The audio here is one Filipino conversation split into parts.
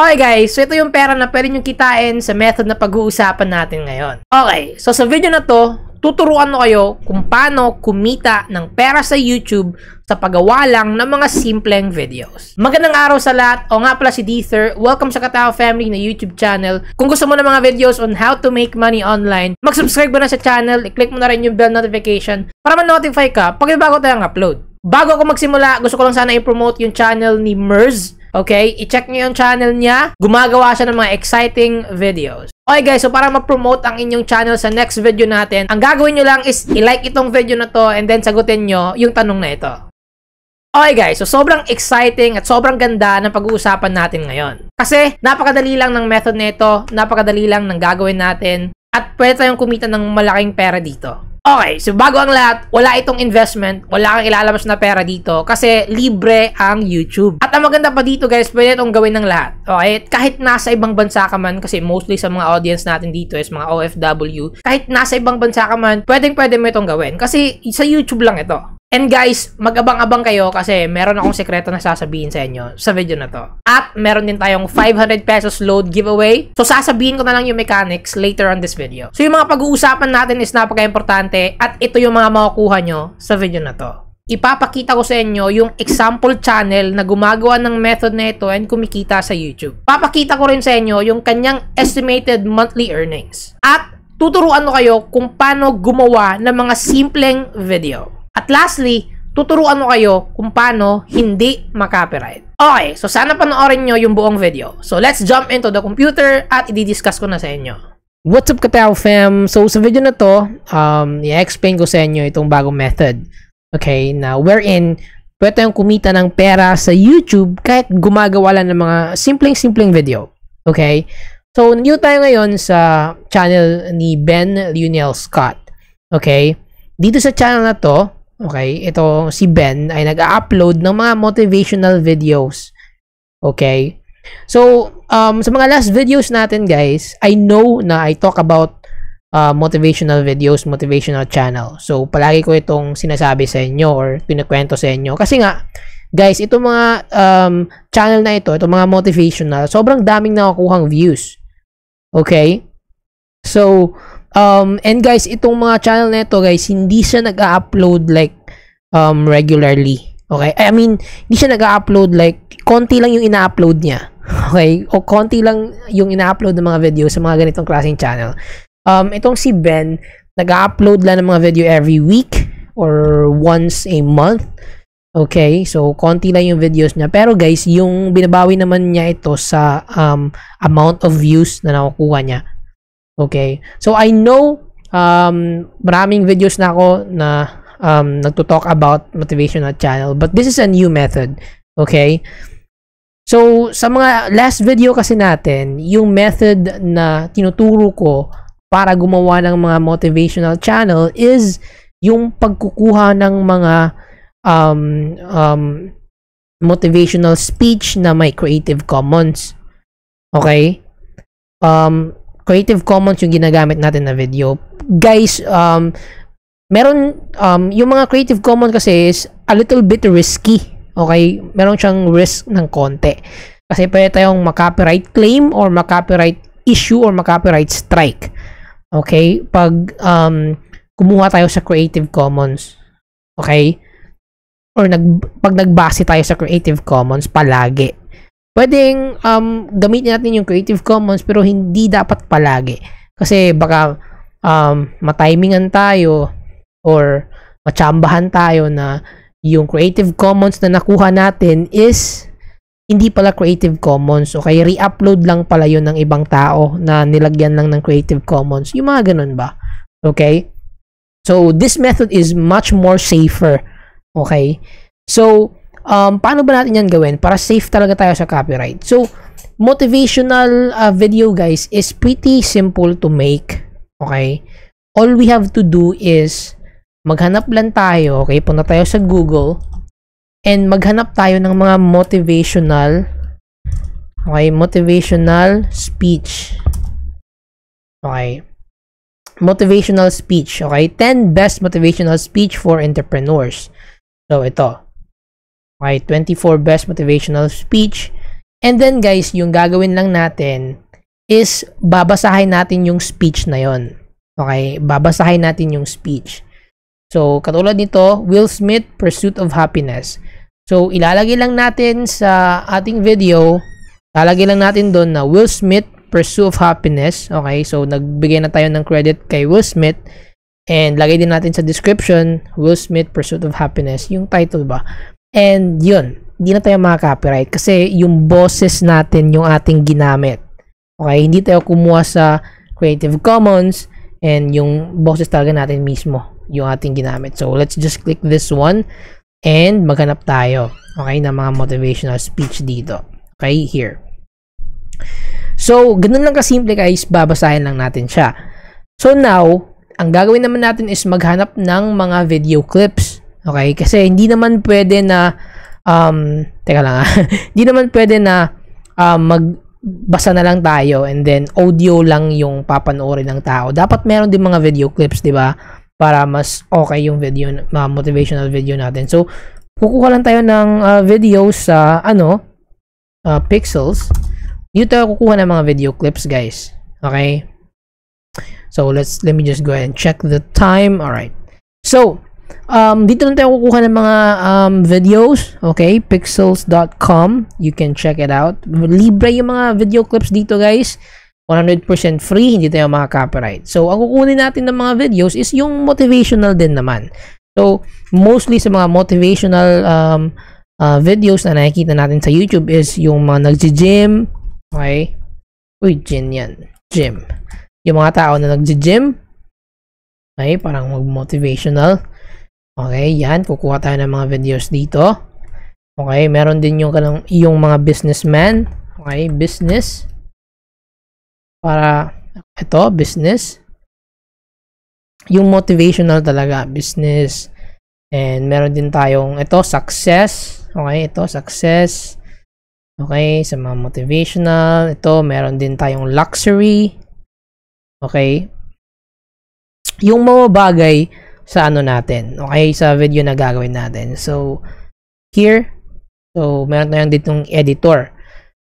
Okay guys, so ito yung pera na pwede nyo kitain sa method na pag-uusapan natin ngayon. Okay, so sa video na to, tuturuan ko kayo kung paano kumita ng pera sa YouTube sa paggawa lang ng mga simpleng videos. Magandang araw sa lahat. O nga pala si Dether. Welcome sa Katao Family na YouTube channel. Kung gusto mo ng mga videos on how to make money online, mag-subscribe mo na sa channel, i-click mo na rin yung bell notification para ma-notify ka pag bago tayong upload. Bago ako magsimula, gusto ko lang sana i-promote yung channel ni Merz Okay? I-check nyo yung channel niya. Gumagawa siya ng mga exciting videos. Okay guys, so para ma-promote ang inyong channel sa next video natin, ang gagawin nyo lang is i-like itong video na to and then sagutin nyo yung tanong na ito. Okay guys, so sobrang exciting at sobrang ganda ng pag-uusapan natin ngayon. Kasi napakadali lang ng method nito, napakadali lang ng gagawin natin, at pwede tayong kumita ng malaking pera dito. Okay, so bago ang lahat, wala itong investment, wala kang ilalabas na pera dito kasi libre ang YouTube. At ang maganda pa dito guys, pwede itong gawin ng lahat. Okay, kahit nasa ibang bansa ka man, kasi mostly sa mga audience natin dito is mga OFW, kahit nasa ibang bansa ka man, pwedeng pwede mo itong gawin kasi sa YouTube lang ito. And guys, mag-abang-abang kayo kasi meron akong sekreto na sasabihin sa inyo sa video na to. At meron din tayong 500 pesos load giveaway. So sasabihin ko na lang yung mechanics later on this video. So yung mga pag-uusapan natin is napaka-importante at ito yung mga makukuha nyo sa video na to ipapakita ko sa inyo yung example channel na gumagawa ng method na ito and kumikita sa YouTube. Papakita ko rin sa inyo yung kanyang estimated monthly earnings. At tuturuan ko kayo kung paano gumawa ng mga simpleng video. At lastly, tuturuan ko kayo kung paano hindi makapiright. Okay, so sana panoorin nyo yung buong video. So let's jump into the computer at i-discuss ko na sa inyo. What's up Katel fam? So sa video na to, um, i-explain ko sa inyo itong bagong method. Okay, na wherein pwede tayong kumita ng pera sa YouTube kahit gumagawa lang ng mga simpleng-simpleng video. Okay? So, new tayo ngayon sa channel ni Ben Lionel Scott. Okay? Dito sa channel na to, Okay? Ito, si Ben ay nag-upload ng mga motivational videos. Okay? So, um, sa mga last videos natin, guys, I know na I talk about uh, motivational videos, motivational channel. So, palagi ko itong sinasabi sa inyo or pinakwento sa inyo. Kasi nga, guys, itong mga um, channel na ito, itong mga motivational, sobrang daming nakakuhang views. Okay? So, um, and guys, itong mga channel na ito, guys, hindi siya nag-upload like um, regularly. Okay? I mean, hindi siya nag-upload like, konti lang yung ina-upload niya. Okay? O konti lang yung ina-upload ng mga video sa mga ganitong klaseng channel. Um, itong si Ben, nag-upload lang ng mga video every week or once a month. Okay, so konti lang yung videos niya. Pero guys, yung binabawi naman niya ito sa um, amount of views na nakukuha niya Okay? So, I know um, maraming videos na ako na um, nagto-talk about motivational channel. But this is a new method. Okay? So, sa mga last video kasi natin, yung method na tinuturo ko para gumawa ng mga motivational channel is yung pagkukuha ng mga um, um, motivational speech na may Creative Commons. Okay? Um, Creative Commons yung ginagamit natin na video. Guys, um, meron, um, yung mga Creative Commons kasi is a little bit risky. Okay? Meron siyang risk ng konti. Kasi pwede tayong makopyright claim or makopyright issue or makopyright strike. Okay? Pag um, kumuha tayo sa Creative Commons. Okay? Or nag, pag nagbase tayo sa Creative Commons palagi pwedeng um, gamitin natin yung Creative Commons pero hindi dapat palagi. Kasi baka um, matimingan tayo or machambahan tayo na yung Creative Commons na nakuha natin is hindi pala Creative Commons Okay, re-upload lang pala yun ng ibang tao na nilagyan lang ng Creative Commons. Yung mga ganun ba? Okay? So, this method is much more safer. Okay? So, um, paano ba natin yan gawin para safe talaga tayo sa copyright? So, motivational uh, video guys is pretty simple to make. Okay? All we have to do is maghanap lang tayo, okay? Punta tayo sa Google and maghanap tayo ng mga motivational okay, motivational speech. Okay. Motivational speech, okay? 10 best motivational speech for entrepreneurs. So ito my 24 best motivational speech. And then guys, yung gagawin lang natin is babasahin natin yung speech na yon. Okay, babasahin natin yung speech. So, katulad nito, Will Smith, Pursuit of Happiness. So, ilalagay lang natin sa ating video, ilalagay lang natin doon na Will Smith, Pursuit of Happiness. Okay, so nagbigay na tayo ng credit kay Will Smith. And lagay din natin sa description, Will Smith, Pursuit of Happiness, yung title ba. And yun, hindi na tayo makaka-copyright kasi yung bosses natin yung ating ginamit. Okay, hindi tayo kumuha sa Creative Commons and yung bosses talaga natin mismo yung ating ginamit. So, let's just click this one and maghanap tayo. Okay, ng mga motivational speech dito. Okay, here. So, ganun lang kasimple guys, babasahin lang natin siya. So now, ang gagawin naman natin is maghanap ng mga video clips Okay? Kasi hindi naman pwede na um teka lang. Ah. hindi naman pwede na um, ah, mag basa na lang tayo and then audio lang yung papanoorin ng tao. Dapat meron din mga video clips, 'di ba? Para mas okay yung video uh, motivational video natin. So, kukuha lang tayo ng uh, ah, videos sa uh, ano uh, pixels. Dito tayo kukuha ng mga video clips, guys. Okay? So, let's let me just go ahead and check the time. All right. So, um, dito lang tayo kukuha ng mga um, videos, okay? pixels.com, you can check it out. Libre yung mga video clips dito, guys. 100% free, hindi tayo mga copyright So, ang kukunin natin ng mga videos is yung motivational din naman. So, mostly sa mga motivational um, uh, videos na nakikita natin sa YouTube is yung mga nagji-gym, okay? Uy, gym yan. Gym. Yung mga tao na nagji-gym, okay? Parang mag-motivational. Okay, yan. Kukuha tayo ng mga videos dito. Okay, meron din yung, yung mga businessman. Okay, business. Para, ito, business. Yung motivational talaga, business. And meron din tayong, ito, success. Okay, ito, success. Okay, sa mga motivational. Ito, meron din tayong luxury. Okay. Yung mga bagay, sa ano natin. Okay, sa video na gagawin natin. So, here, so, meron tayong ditong editor.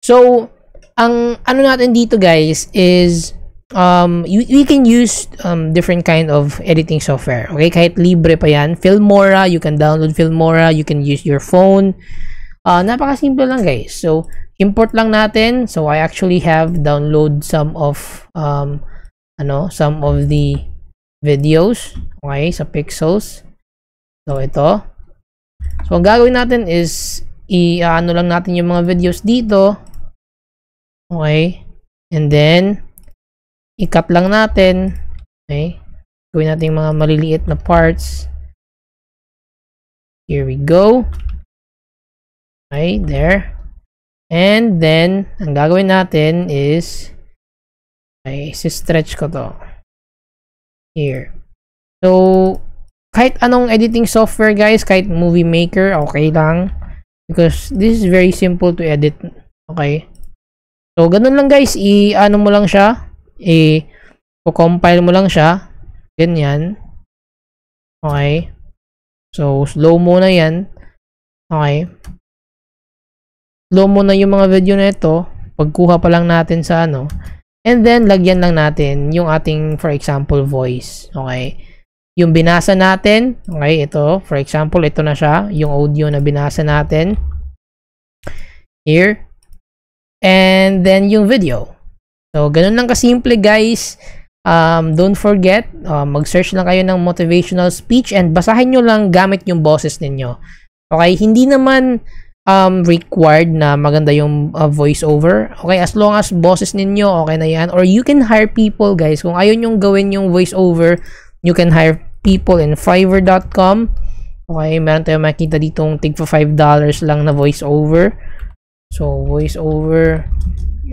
So, ang ano natin dito guys is um, you, we can use um, different kind of editing software. Okay, kahit libre pa yan. Filmora, you can download Filmora, you can use your phone. Uh, napaka-simple lang guys. So, import lang natin. So, I actually have download some of um, ano, some of the videos. Okay, sa pixels. So, ito. So, ang gagawin natin is, i-ano lang natin yung mga videos dito. Okay. And then, i-cut lang natin. Okay. Gawin natin yung mga maliliit na parts. Here we go. Okay, there. And then, ang gagawin natin is, okay, si-stretch ko to here. So, kahit anong editing software guys, kahit movie maker, okay lang. Because this is very simple to edit. Okay. So, ganun lang guys. I-ano mo lang siya. I-compile mo lang siya. Ganyan. Okay. So, slow mo na yan. Okay. Slow mo na yung mga video na ito. Pagkuha pa lang natin sa ano. And then, lagyan lang natin yung ating, for example, voice. Okay? Yung binasa natin, okay, ito. For example, ito na siya, yung audio na binasa natin. Here. And then, yung video. So, ganun lang kasimple, guys. Um, don't forget, uh, mag-search lang kayo ng motivational speech and basahin nyo lang gamit yung boses ninyo. Okay? Hindi naman um, required na maganda yung uh, voiceover. Okay, as long as bosses ninyo, okay na yan. Or you can hire people, guys. Kung ayon yung gawin yung voiceover, you can hire people in fiverr.com. Okay, meron tayong makita ditong tig for $5 lang na voiceover. So, voiceover.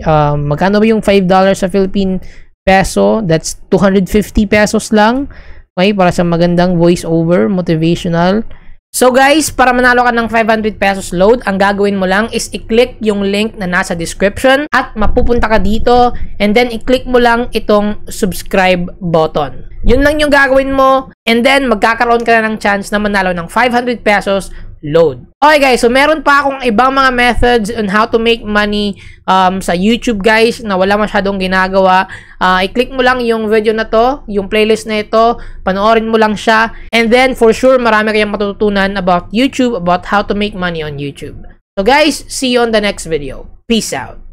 Um, magkano ba yung $5 sa Philippine peso? That's 250 pesos lang. Okay, para sa magandang voiceover, motivational. Motivational So guys, para manalo ka ng 500 pesos load, ang gagawin mo lang is i-click yung link na nasa description at mapupunta ka dito and then i-click mo lang itong subscribe button. Yun lang yung gagawin mo and then magkakaroon ka na ng chance na manalo ng 500 pesos load. Okay guys, so meron pa akong ibang mga methods on how to make money um, sa YouTube guys na wala masyadong ginagawa. Uh, i-click mo lang yung video na to, yung playlist na ito, panoorin mo lang siya. And then for sure marami kayong matututunan about YouTube, about how to make money on YouTube. So guys, see you on the next video. Peace out.